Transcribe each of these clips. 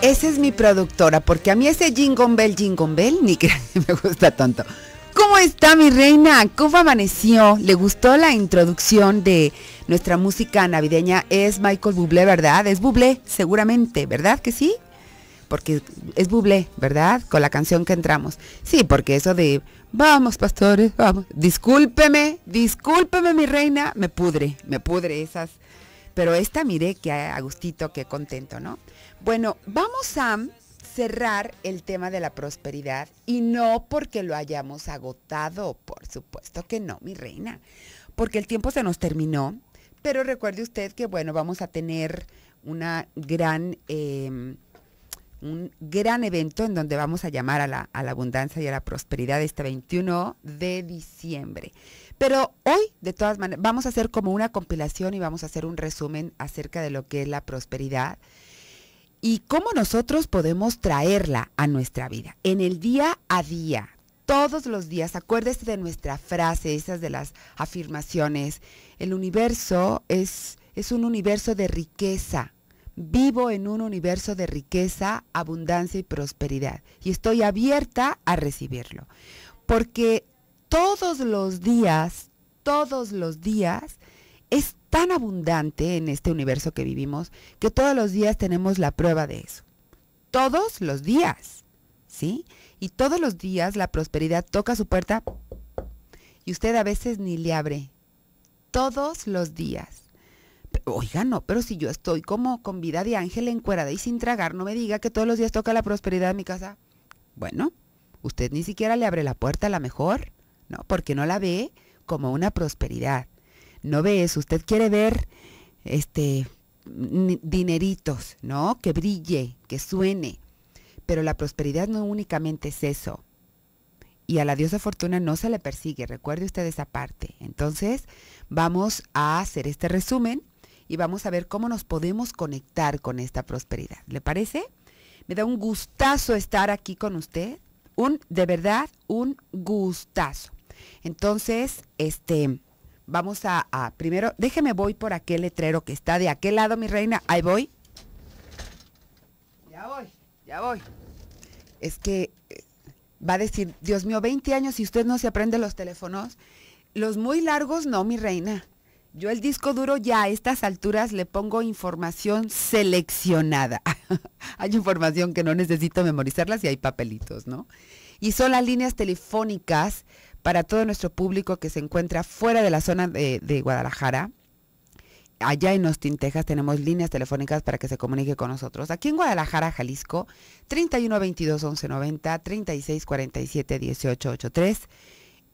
Esa es mi productora, porque a mí ese Jingle Bell, Bell, ni que me gusta tanto. ¿Cómo está mi reina? ¿Cómo amaneció? ¿Le gustó la introducción de nuestra música navideña? Es Michael Bublé, ¿verdad? Es Bublé, seguramente, ¿verdad que sí? Porque es Bublé, ¿verdad? Con la canción que entramos. Sí, porque eso de vamos pastores, vamos. Discúlpeme, discúlpeme mi reina, me pudre, me pudre esas pero esta, mire, que a gustito, qué contento, ¿no? Bueno, vamos a cerrar el tema de la prosperidad y no porque lo hayamos agotado, por supuesto que no, mi reina, porque el tiempo se nos terminó, pero recuerde usted que, bueno, vamos a tener una gran... Em, un gran evento en donde vamos a llamar a la, abundancia y a la prosperidad este 21 de diciembre. Pero hoy, de todas maneras, vamos a hacer como una compilación y vamos a hacer un resumen acerca de lo que es la prosperidad y cómo nosotros podemos traerla a nuestra vida, en el día a día. Todos los días, acuérdese de nuestra frase, esas de las afirmaciones. El universo es, es un universo de riqueza, Vivo en un universo de riqueza, abundancia y prosperidad y estoy abierta a recibirlo. Porque todos los días, todos los días, es tan abundante en este universo que vivimos que todos los días tenemos la prueba de eso. Todos los días, ¿sí? Y todos los días la prosperidad toca su puerta y usted a veces ni le abre. Todos los días. Oiga, no, pero si yo estoy como con vida de ángel encuerada y sin tragar, no me diga que todos los días toca la prosperidad en mi casa. Bueno, usted ni siquiera le abre la puerta a la mejor, ¿no? Porque no la ve como una prosperidad. No ve eso, usted quiere ver este dineritos, ¿no? Que brille, que suene. Pero la prosperidad no únicamente es eso. Y a la diosa fortuna no se le persigue, recuerde usted esa parte. Entonces, vamos a hacer este resumen y vamos a ver cómo nos podemos conectar con esta prosperidad. ¿Le parece? Me da un gustazo estar aquí con usted. Un, de verdad, un gustazo. Entonces, este, vamos a, primero, déjeme voy por aquel letrero que está de aquel lado, mi reina. Ahí voy. Ya voy, ya voy. Es que eh, va a decir, Dios mío, 20 años y usted no se aprende los teléfonos. Los muy largos, no, mi reina. Yo el disco duro ya a estas alturas le pongo información seleccionada. hay información que no necesito memorizarla si hay papelitos, ¿no? Y son las líneas telefónicas para todo nuestro público que se encuentra fuera de la zona de, Guadalajara. Allá en Austin, Texas, tenemos líneas telefónicas para que se comunique con nosotros. Aquí en Guadalajara, Jalisco, 31 22 11 90,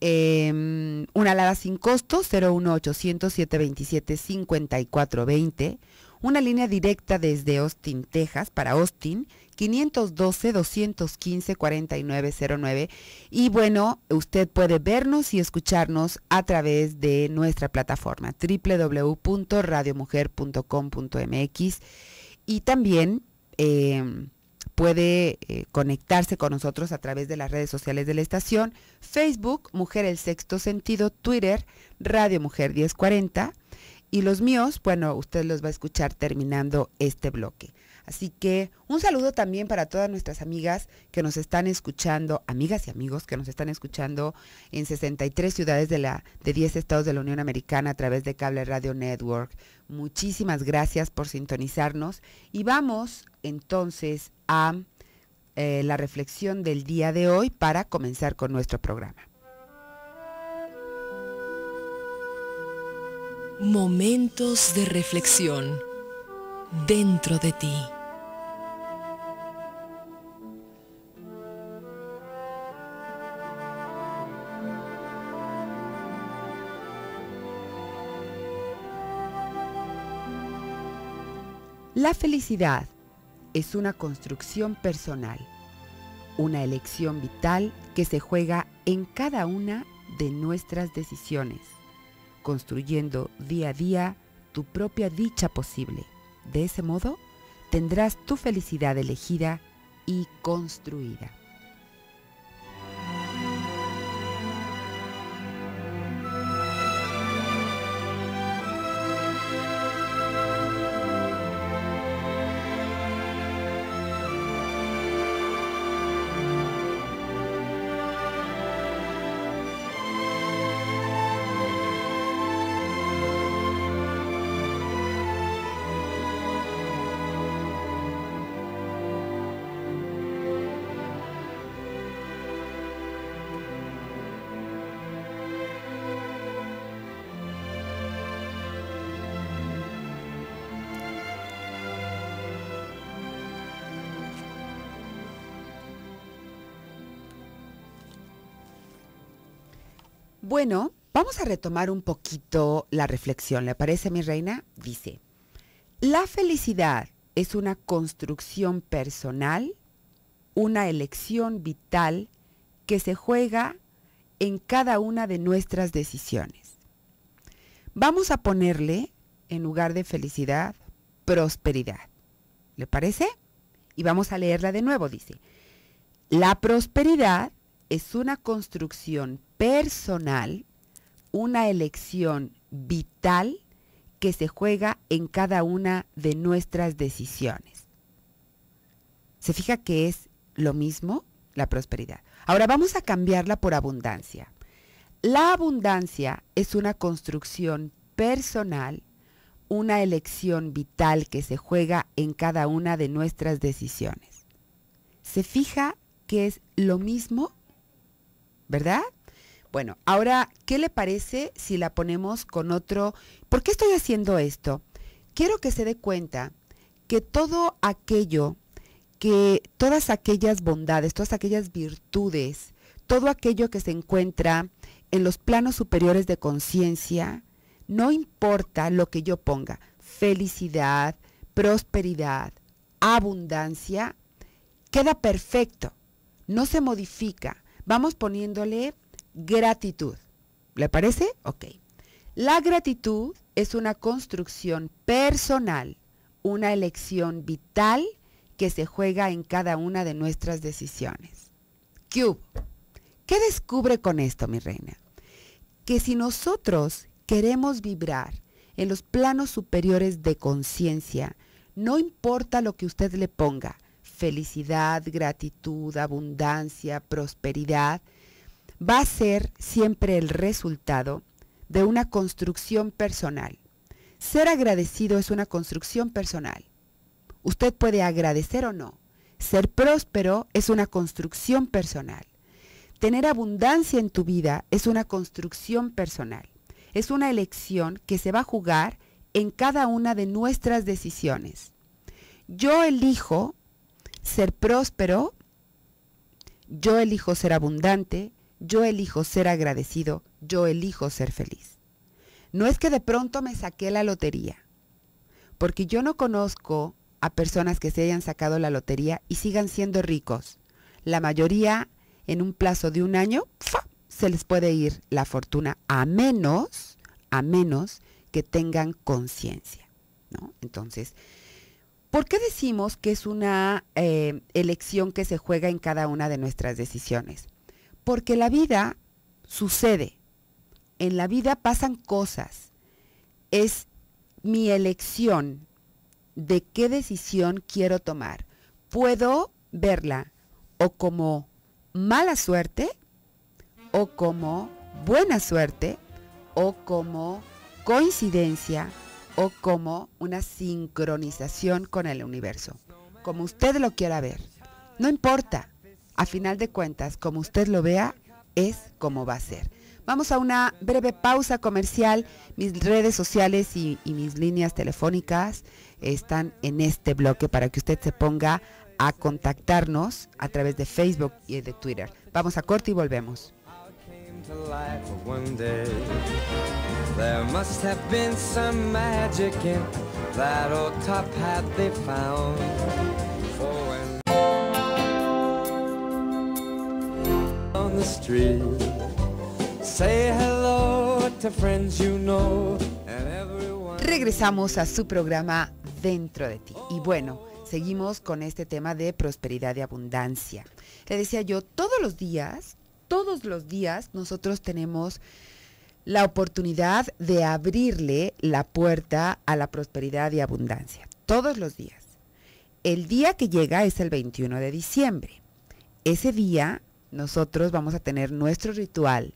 Em, una alada sin costo, 01800 727 5420. Una línea directa desde Austin, Texas, para Austin, 512-215-4909. Y bueno, usted puede vernos y escucharnos a través de nuestra plataforma www.radiomujer.com.mx y también em, puede eh, conectarse con nosotros a través de las redes sociales de la estación, Facebook, Mujer El Sexto Sentido, Twitter, Radio Mujer 1040 y los míos, bueno, usted los va a escuchar terminando este bloque. Así que un saludo también para todas nuestras amigas que nos están escuchando, amigas y amigos que nos están escuchando en 63 ciudades de, 10 estados de la Unión Americana a través de Cable Radio Network. Muchísimas gracias por sintonizarnos y vamos entonces a eh, la reflexión del día de hoy para comenzar con nuestro programa. Momentos de reflexión dentro de ti. La felicidad es una construcción personal, una elección vital que se juega en cada una de nuestras decisiones, construyendo día a día tu propia dicha posible. De ese modo, tendrás tu felicidad elegida y construida. Bueno, vamos a retomar un poquito la reflexión. ¿Le parece, mi reina? Dice, la felicidad es una construcción personal, una elección vital que se juega en cada una de nuestras decisiones. Vamos a ponerle, en lugar de felicidad, prosperidad. ¿Le parece? Y vamos a leerla de nuevo, dice. La prosperidad es una construcción personal, una elección vital que se juega en cada una de nuestras decisiones. ¿Se fija que es lo mismo la prosperidad? Ahora vamos a cambiarla por abundancia. La abundancia es una construcción personal, una elección vital que se juega en cada una de nuestras decisiones. ¿Se fija que es lo mismo ¿verdad? Bueno, ahora, ¿qué le parece si la ponemos con otro? ¿Por qué estoy haciendo esto? Quiero que se dé cuenta que todo aquello, que todas aquellas bondades, todas aquellas virtudes, todo aquello que se encuentra en los planos superiores de conciencia, no importa lo que yo ponga, felicidad, prosperidad, abundancia, queda perfecto, no se modifica Vamos poniéndole gratitud. ¿Le parece? Ok. La gratitud es una construcción personal, una elección vital que se juega en cada una de nuestras decisiones. Cube, ¿qué descubre con esto, mi reina? Que si nosotros queremos vibrar en los planos superiores de conciencia, no importa lo que usted le ponga, felicidad, gratitud, abundancia, prosperidad, va a ser siempre el resultado de una construcción personal. Ser agradecido es una construcción personal. Usted puede agradecer o no. Ser próspero es una construcción personal. Tener abundancia en tu vida es una construcción personal. Es una elección que se va a jugar en cada una de nuestras decisiones. Yo elijo ser próspero, yo elijo ser abundante, yo elijo ser agradecido, yo elijo ser feliz. No es que de pronto me saqué la lotería, porque yo no conozco a personas que se hayan sacado la lotería y sigan siendo ricos. La mayoría, en un plazo de un año, se les puede ir la fortuna, a menos, a menos que tengan conciencia. Entonces, ¿Por qué decimos que es una eh, elección que se juega en cada una de nuestras decisiones? Porque la vida sucede, en la vida pasan cosas. Es mi elección de qué decisión quiero tomar. Puedo verla o como mala suerte o como buena suerte o como coincidencia o como una sincronización con el universo, como usted lo quiera ver. No importa, a final de cuentas, como usted lo vea, es como va a ser. Vamos a una breve pausa comercial. Mis redes sociales y, mis líneas telefónicas están en este bloque para que usted se ponga a contactarnos a través de Facebook y de Twitter. Vamos a corte y volvemos. Regresamos a su programa Dentro de ti. Y bueno, seguimos con este tema de prosperidad y abundancia. Le decía yo, todos los días, todos los días nosotros tenemos la oportunidad de abrirle la puerta a la prosperidad y abundancia todos los días. El día que llega es el 21 de diciembre. Ese día nosotros vamos a tener nuestro ritual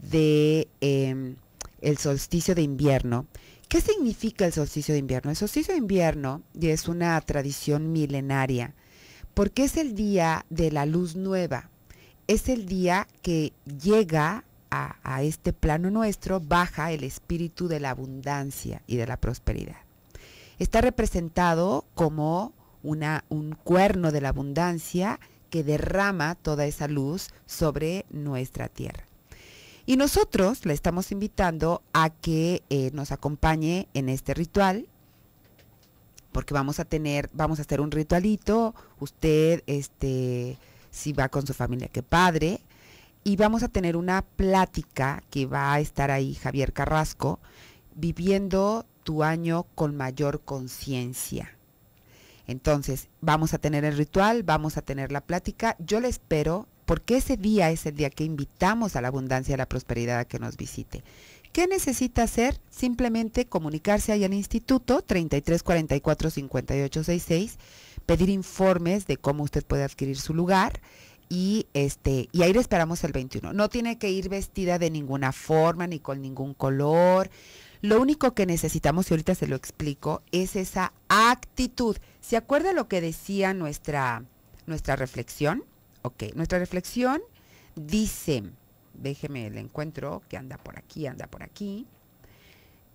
de em, el solsticio de invierno. ¿Qué significa el solsticio de invierno? El solsticio de invierno es una tradición milenaria porque es el día de la luz nueva. Es el día que llega a, este plano nuestro, baja el espíritu de la abundancia y de la prosperidad. Está representado como una, un cuerno de la abundancia que derrama toda esa luz sobre nuestra tierra. Y nosotros le estamos invitando a que eh, nos acompañe en este ritual, porque vamos a tener, vamos a hacer un ritualito, usted, este, si va con su familia, qué padre, y vamos a tener una plática que va a estar ahí Javier Carrasco, viviendo tu año con mayor conciencia. Entonces, vamos a tener el ritual, vamos a tener la plática. Yo le espero porque ese día es el día que invitamos a la abundancia y a la prosperidad a que nos visite. ¿Qué necesita hacer? Simplemente comunicarse ahí al instituto 33 44 pedir informes de cómo usted puede adquirir su lugar y este y ahí le esperamos el 21. No tiene que ir vestida de ninguna forma ni con ningún color. Lo único que necesitamos, y ahorita se lo explico, es esa actitud. ¿Se acuerda lo que decía nuestra, nuestra reflexión? Ok, nuestra reflexión dice, déjeme el encuentro, que anda por aquí, anda por aquí.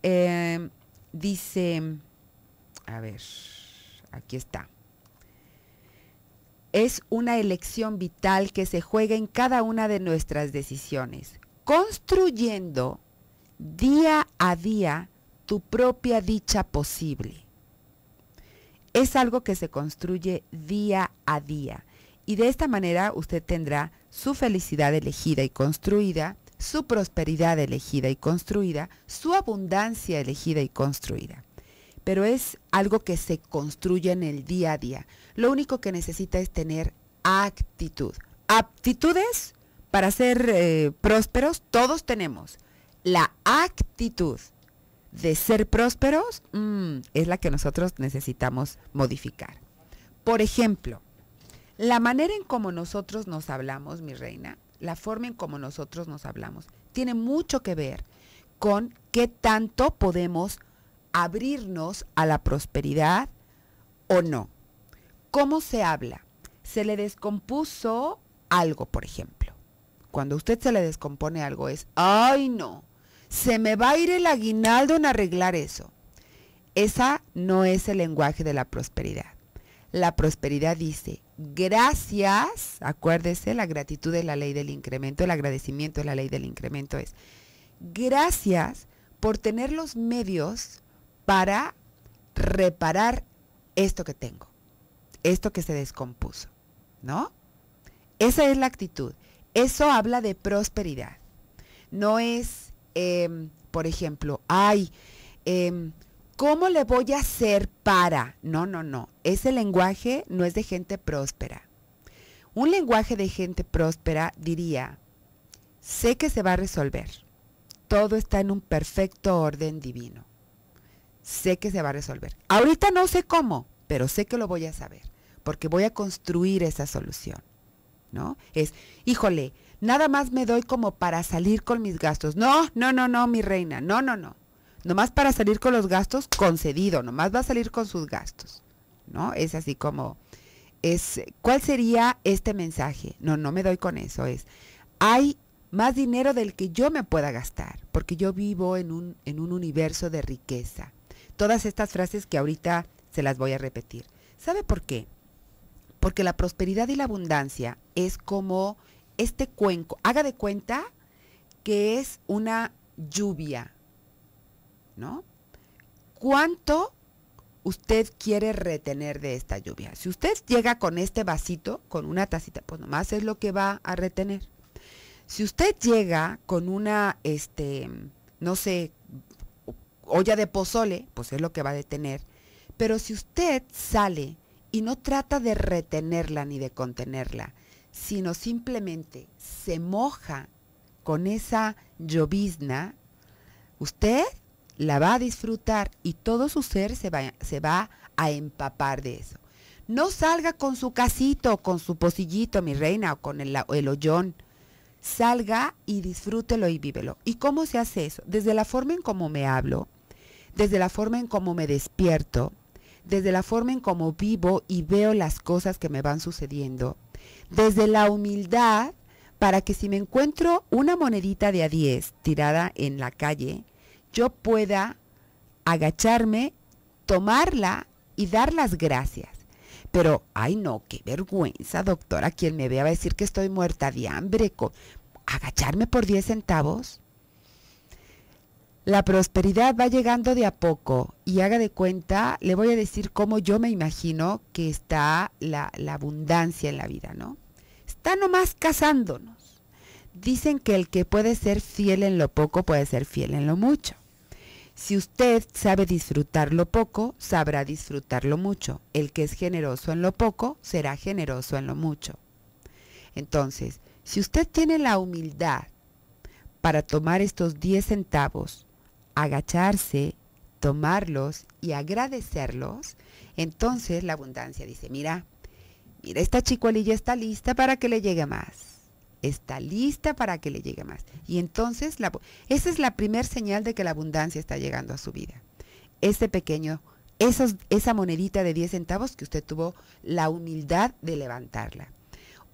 Eh, dice, a ver, aquí está es una elección vital que se juega en cada una de nuestras decisiones, construyendo día a día tu propia dicha posible. Es algo que se construye día a día y de esta manera usted tendrá su felicidad elegida y construida, su prosperidad elegida y construida, su abundancia elegida y construida pero es algo que se construye en el día a día. Lo único que necesita es tener actitud. Aptitudes para ser eh, prósperos, todos tenemos. La actitud de ser prósperos mm, es la que nosotros necesitamos modificar. Por ejemplo, la manera en cómo nosotros nos hablamos, mi reina, la forma en cómo nosotros nos hablamos, tiene mucho que ver con qué tanto podemos abrirnos a la prosperidad o no. ¿Cómo se habla? Se le descompuso algo, por ejemplo. Cuando usted se le descompone algo es, ay no, se me va a ir el aguinaldo en arreglar eso. Esa no es el lenguaje de la prosperidad. La prosperidad dice, gracias, acuérdese, la gratitud es la ley del incremento, el agradecimiento es la ley del incremento, es, gracias por tener los medios para reparar esto que tengo, esto que se descompuso, ¿no? Esa es la actitud. Eso habla de prosperidad. No es, em, por ejemplo, ay, em, ¿cómo le voy a hacer para? No, no, no. Ese lenguaje no es de gente próspera. Un lenguaje de gente próspera diría, sé que se va a resolver. Todo está en un perfecto orden divino sé que se va a resolver. Ahorita no sé cómo, pero sé que lo voy a saber, porque voy a construir esa solución, ¿no? Es, híjole, nada más me doy como para salir con mis gastos. No, no, no, no, mi reina, no, no, no. Nomás para salir con los gastos, concedido, nomás va a salir con sus gastos, ¿no? Es así como, es, ¿cuál sería este mensaje? No, no me doy con eso, es, hay más dinero del que yo me pueda gastar, porque yo vivo en un, en un universo de riqueza todas estas frases que ahorita se las voy a repetir. ¿Sabe por qué? Porque la prosperidad y la abundancia es como este cuenco. Haga de cuenta que es una lluvia, ¿no? ¿Cuánto usted quiere retener de esta lluvia? Si usted llega con este vasito, con una tacita, pues nomás es lo que va a retener. Si usted llega con una, este, no sé, olla de pozole, pues es lo que va a detener. Pero si usted sale y no trata de retenerla ni de contenerla, sino simplemente se moja con esa llovizna, usted la va a disfrutar y todo su ser se va, se va a empapar de eso. No salga con su casito, con su pocillito, mi reina, o con el, el hoyón. Salga y disfrútelo y vívelo. ¿Y cómo se hace eso? Desde la forma en cómo me hablo, desde la forma en cómo me despierto, desde la forma en cómo vivo y veo las cosas que me van sucediendo, desde la humildad para que si me encuentro una monedita de a 10 tirada en la calle, yo pueda agacharme, tomarla y dar las gracias. Pero, ay no, qué vergüenza, doctora, quien me vea va a decir que estoy muerta de hambre, agacharme por 10 centavos la prosperidad va llegando de a poco y haga de cuenta, le voy a decir cómo yo me imagino que está la, abundancia en la vida, ¿no? Está nomás casándonos. Dicen que el que puede ser fiel en lo poco puede ser fiel en lo mucho. Si usted sabe disfrutar lo poco, sabrá disfrutar lo mucho. El que es generoso en lo poco, será generoso en lo mucho. Entonces, si usted tiene la humildad para tomar estos 10 centavos agacharse, tomarlos y agradecerlos, entonces la abundancia dice, mira, mira, esta chicuelilla está lista para que le llegue más. Está lista para que le llegue más. Y entonces esa es la primer señal de que la abundancia está llegando a su vida. Ese pequeño, esa monedita de 10 centavos que usted tuvo la humildad de levantarla.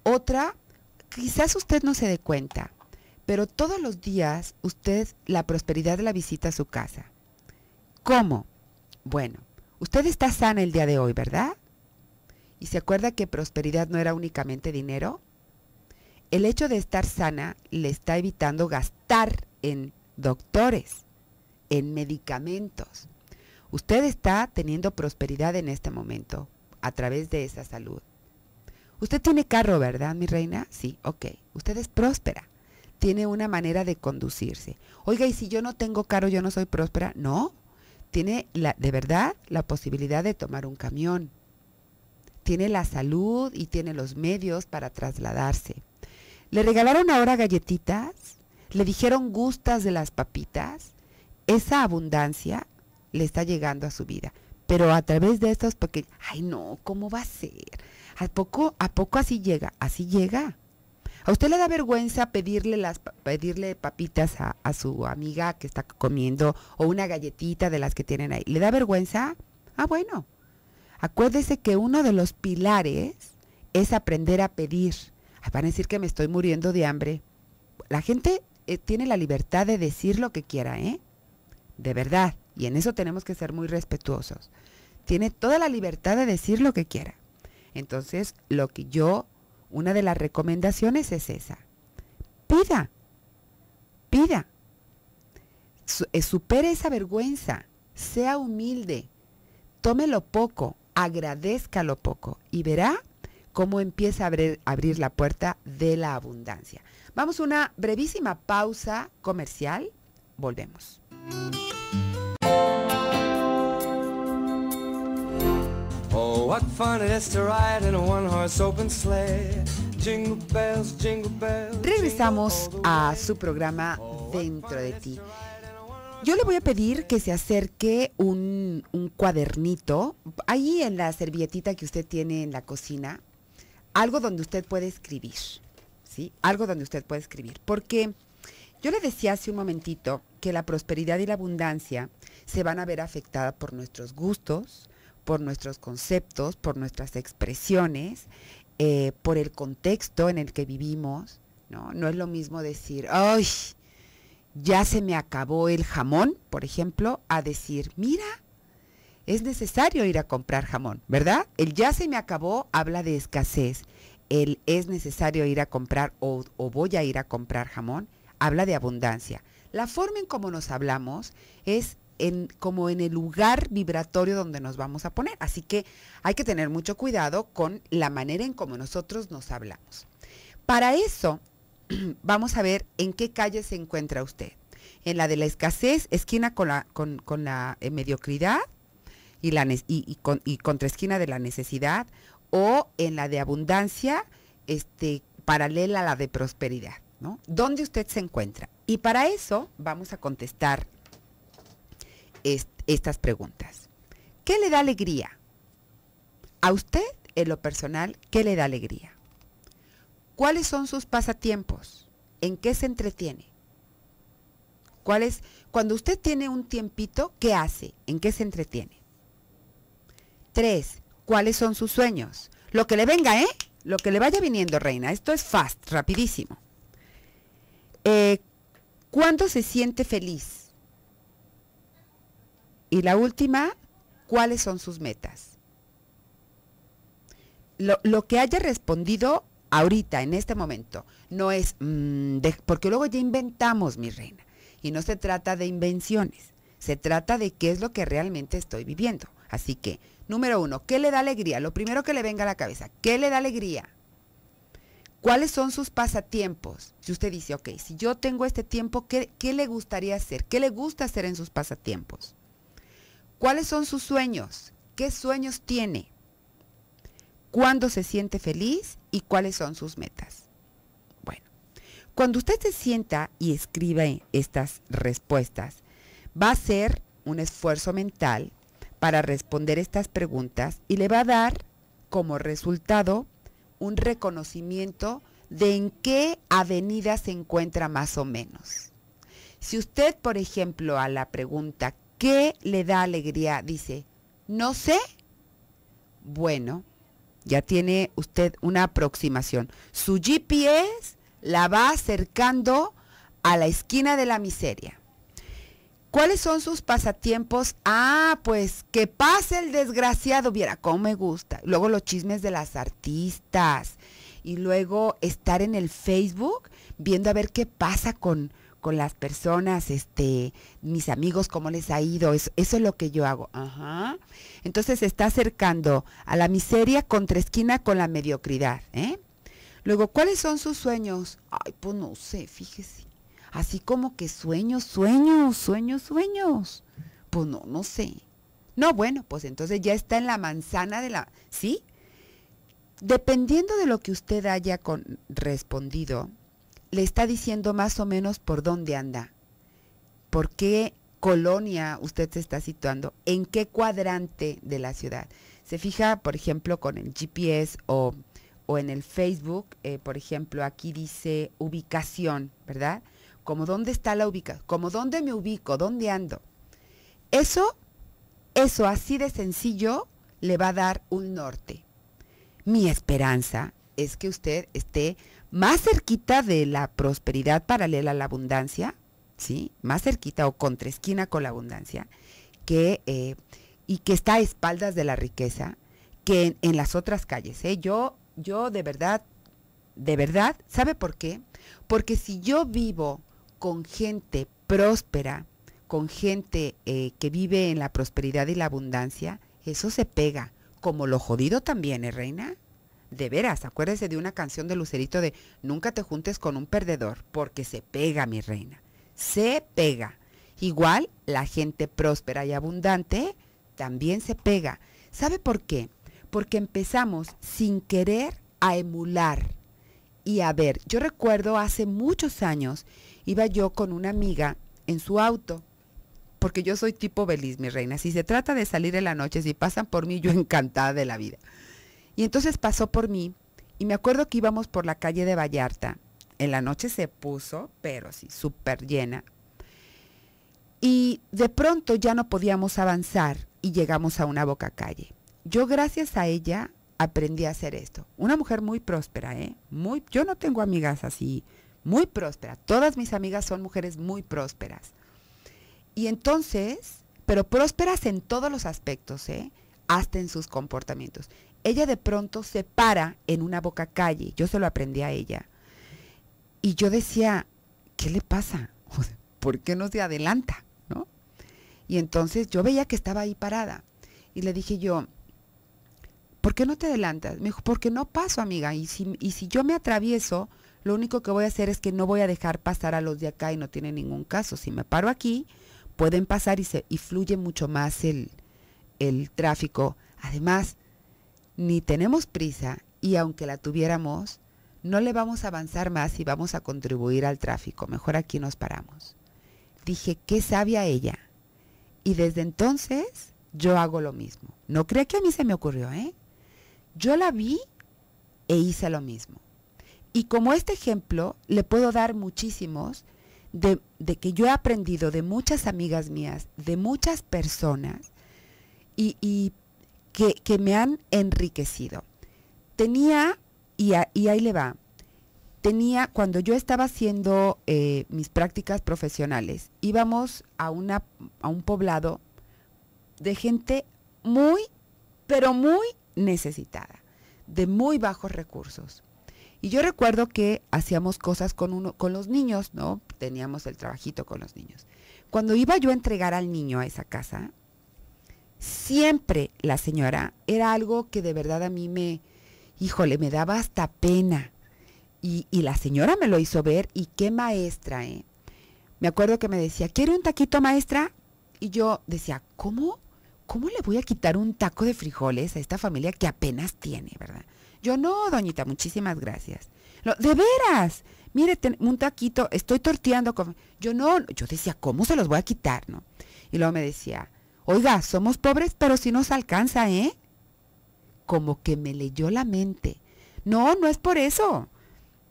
Otra, quizás usted no se dé cuenta, pero todos los días usted la prosperidad la visita a su casa. ¿Cómo? Bueno, usted está sana el día de hoy, ¿verdad? ¿Y se acuerda que prosperidad no era únicamente dinero? El hecho de estar sana le está evitando gastar en doctores, en medicamentos. Usted está teniendo prosperidad en este momento a través de esa salud. Usted tiene carro, ¿verdad, mi reina? Sí, ok. Usted es próspera tiene una manera de conducirse. Oiga, y si yo no tengo caro, yo no soy próspera. No, tiene la, de verdad la posibilidad de tomar un camión. Tiene la salud y tiene los medios para trasladarse. Le regalaron ahora galletitas, le dijeron gustas de las papitas. Esa abundancia le está llegando a su vida. Pero a través de estos porque ay no, ¿cómo va a ser? ¿A poco, a poco así llega? Así llega ¿A usted le da vergüenza pedirle, las, pedirle papitas a, su amiga que está comiendo o una galletita de las que tienen ahí? ¿Le da vergüenza? Ah, bueno. Acuérdese que uno de los pilares es aprender a pedir. Van a decir que me estoy muriendo de hambre. La gente eh, tiene la libertad de decir lo que quiera, ¿eh? De verdad. Y en eso tenemos que ser muy respetuosos. Tiene toda la libertad de decir lo que quiera. Entonces, lo que yo una de las recomendaciones es esa. Pida, pida, eh, supere esa vergüenza, sea humilde, tómelo poco, agradezca lo poco y verá cómo empieza a abrir la puerta de la abundancia. Vamos a una brevísima pausa comercial, volvemos. a Regresamos a su programa oh, Dentro de ti. Yo le voy a pedir que se acerque un, cuadernito, ahí en la servilletita que usted tiene en la cocina, algo donde usted puede escribir, ¿sí? Algo donde usted puede escribir. Porque yo le decía hace un momentito que la prosperidad y la abundancia se van a ver afectadas por nuestros gustos, por nuestros conceptos, por nuestras expresiones, eh, por el contexto en el que vivimos, ¿no? No es lo mismo decir, ¡ay! Ya se me acabó el jamón, por ejemplo, a decir, mira, es necesario ir a comprar jamón, ¿verdad? El ya se me acabó habla de escasez. El es necesario ir a comprar o, o voy a ir a comprar jamón habla de abundancia. La forma en cómo nos hablamos es como en el lugar vibratorio donde nos vamos a poner. Así que hay que tener mucho cuidado con la manera en cómo nosotros nos hablamos. Para eso, vamos a ver en qué calle se encuentra usted. En la de la escasez, esquina con la, con, la eh, mediocridad y, la, y, contra esquina de la necesidad, o en la de abundancia, este, paralela a la de prosperidad. ¿no? ¿Dónde usted se encuentra? Y para eso vamos a contestar estas preguntas. ¿Qué le da alegría? A usted, en lo personal, ¿qué le da alegría? ¿Cuáles son sus pasatiempos? ¿En qué se entretiene? ¿Cuál es, cuando usted tiene un tiempito, ¿qué hace? ¿En qué se entretiene? Tres, ¿cuáles son sus sueños? Lo que le venga, ¿eh? Lo que le vaya viniendo, reina. Esto es fast, rapidísimo. Eh, ¿Cuándo se siente feliz? Y la última, ¿cuáles son sus metas? Lo, que haya respondido ahorita, en este momento, no es, mm, porque luego ya inventamos, mi reina, y no se trata de invenciones, se trata de qué es lo que realmente estoy viviendo. Así que, número uno, ¿qué le da alegría? Lo primero que le venga a la cabeza, ¿qué le da alegría? ¿Cuáles son sus pasatiempos? Si usted dice, ok, si yo tengo este tiempo, qué le gustaría hacer? ¿Qué le gusta hacer en sus pasatiempos? ¿Cuáles son sus sueños? ¿Qué sueños tiene? ¿Cuándo se siente feliz y cuáles son sus metas? Bueno, cuando usted se sienta y escribe estas respuestas, va a ser un esfuerzo mental para responder estas preguntas y le va a dar como resultado un reconocimiento de en qué avenida se encuentra más o menos. Si usted, por ejemplo, a la pregunta ¿Qué le da alegría? Dice, no sé. Bueno, ya tiene usted una aproximación. Su GPS la va acercando a la esquina de la miseria. ¿Cuáles son sus pasatiempos? Ah, pues que pase el desgraciado. Viera cómo me gusta. Luego los chismes de las artistas. Y luego estar en el Facebook viendo a ver qué pasa con, con las personas, este, mis amigos, cómo les ha ido, eso, es lo que yo hago. Ajá. Entonces se está acercando a la miseria contra esquina con la mediocridad. ¿eh? Luego, ¿cuáles son sus sueños? Ay, pues no sé, fíjese. Así como que sueños, sueños, sueños, sueños. Pues no, no sé. No, bueno, pues entonces ya está en la manzana de la... ¿Sí? Dependiendo de lo que usted haya respondido, le está diciendo más o menos por dónde anda, por qué colonia usted se está situando, en qué cuadrante de la ciudad. Se fija, por ejemplo, con el GPS o, en el Facebook, eh, por ejemplo, aquí dice ubicación, ¿verdad? Como dónde está la ubicación, como dónde me ubico, dónde ando. Eso, eso así de sencillo le va a dar un norte. Mi esperanza es que usted esté más cerquita de la prosperidad paralela a la abundancia, ¿sí? Más cerquita o contra esquina con la abundancia, que, eh, y que está a espaldas de la riqueza, que en, las otras calles, ¿eh? Yo, yo de verdad, de verdad, ¿sabe por qué? Porque si yo vivo con gente próspera, con gente eh, que vive en la prosperidad y la abundancia, eso se pega, como lo jodido también, ¿eh, reina? De veras, acuérdese de una canción de Lucerito de Nunca te juntes con un perdedor, porque se pega, mi reina. Se pega. Igual, la gente próspera y abundante también se pega. ¿Sabe por qué? Porque empezamos sin querer a emular. Y a ver, yo recuerdo hace muchos años, iba yo con una amiga en su auto, porque yo soy tipo feliz mi reina. Si se trata de salir en la noche, si pasan por mí, yo encantada de la vida. Y entonces pasó por mí y me acuerdo que íbamos por la calle de Vallarta. En la noche se puso, pero sí, súper llena. Y de pronto ya no podíamos avanzar y llegamos a una boca calle. Yo gracias a ella aprendí a hacer esto. Una mujer muy próspera, ¿eh? Muy, yo no tengo amigas así, muy próspera. Todas mis amigas son mujeres muy prósperas. Y entonces, pero prósperas en todos los aspectos, ¿eh? Hasta en sus comportamientos ella de pronto se para en una boca calle, yo se lo aprendí a ella, y yo decía, ¿qué le pasa? ¿Por qué no se adelanta? ¿No? Y entonces yo veía que estaba ahí parada, y le dije yo, ¿por qué no te adelantas? Me dijo, porque no paso, amiga, y si, yo me atravieso, lo único que voy a hacer es que no voy a dejar pasar a los de acá y no tiene ningún caso. Si me paro aquí, pueden pasar y, se, y fluye mucho más el, el tráfico. Además, ni tenemos prisa y aunque la tuviéramos, no le vamos a avanzar más y vamos a contribuir al tráfico. Mejor aquí nos paramos. Dije, qué sabía ella. Y desde entonces yo hago lo mismo. No crea que a mí se me ocurrió, ¿eh? Yo la vi e hice lo mismo. Y como este ejemplo, le puedo dar muchísimos de, que yo he aprendido de muchas amigas mías, de muchas personas, y que, me han enriquecido. Tenía, y, ahí le va, tenía, cuando yo estaba haciendo eh, mis prácticas profesionales, íbamos a, una, a un poblado de gente muy, pero muy necesitada, de muy bajos recursos. Y yo recuerdo que hacíamos cosas con, uno, con los niños, ¿no? Teníamos el trabajito con los niños. Cuando iba yo a entregar al niño a esa casa, siempre la señora era algo que de verdad a mí me, híjole, me daba hasta pena. Y, la señora me lo hizo ver y qué maestra, ¿eh? Me acuerdo que me decía, ¿quiere un taquito maestra? Y yo decía, ¿cómo? ¿Cómo le voy a quitar un taco de frijoles a esta familia que apenas tiene, verdad? Yo no, doñita, muchísimas gracias. lo de veras, mire, un taquito, estoy torteando con... Yo no, yo decía, ¿cómo se los voy a quitar, no? Y luego me decía, Oiga, somos pobres, pero si nos alcanza, ¿eh? Como que me leyó la mente. No, no es por eso.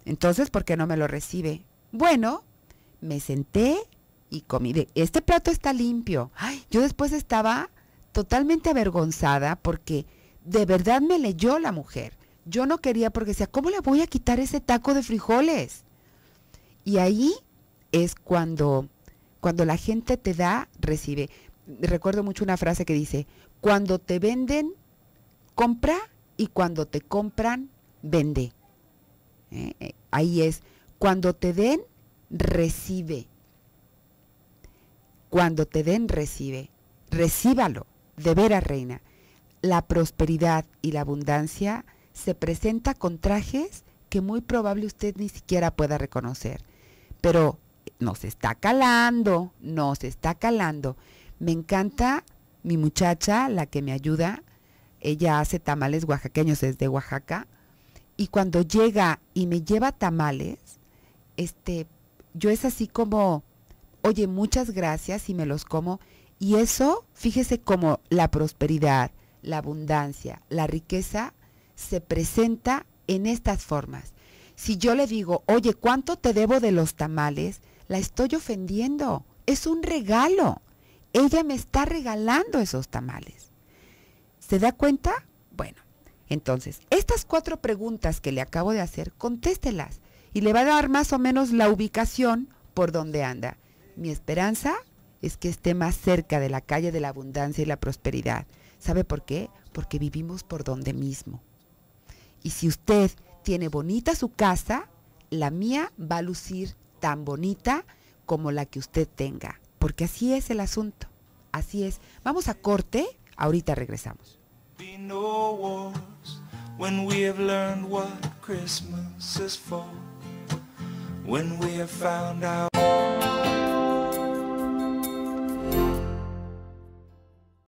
Entonces, ¿por qué no me lo recibe? Bueno, me senté y comí. Este plato está limpio. yo después estaba totalmente avergonzada porque de verdad me leyó la mujer. Yo no quería porque decía, ¿cómo le voy a quitar ese taco de frijoles? Y ahí es cuando, cuando la gente te da, recibe recuerdo mucho una frase que dice, cuando te venden, compra y cuando te compran, vende. Eh, eh, ahí es, cuando te den, recibe. Cuando te den, recibe. Recíbalo, de veras, reina. La prosperidad y la abundancia se presenta con trajes que muy probable usted ni siquiera pueda reconocer. Pero eh, nos está calando, nos está calando. Me encanta mi muchacha, la que me ayuda. Ella hace tamales oaxaqueños desde Oaxaca. Y cuando llega y me lleva tamales, este, yo es así como, oye, muchas gracias y me los como. Y eso, fíjese cómo la prosperidad, la abundancia, la riqueza se presenta en estas formas. Si yo le digo, oye, ¿cuánto te debo de los tamales? La estoy ofendiendo. Es un regalo. Ella me está regalando esos tamales. ¿Se da cuenta? Bueno, entonces, estas cuatro preguntas que le acabo de hacer, contéstelas y le va a dar más o menos la ubicación por donde anda. Mi esperanza es que esté más cerca de la calle de la abundancia y la prosperidad. ¿Sabe por qué? Porque vivimos por donde mismo. Y si usted tiene bonita su casa, la mía va a lucir tan bonita como la que usted tenga porque así es el asunto, así es. Vamos a corte, ahorita regresamos.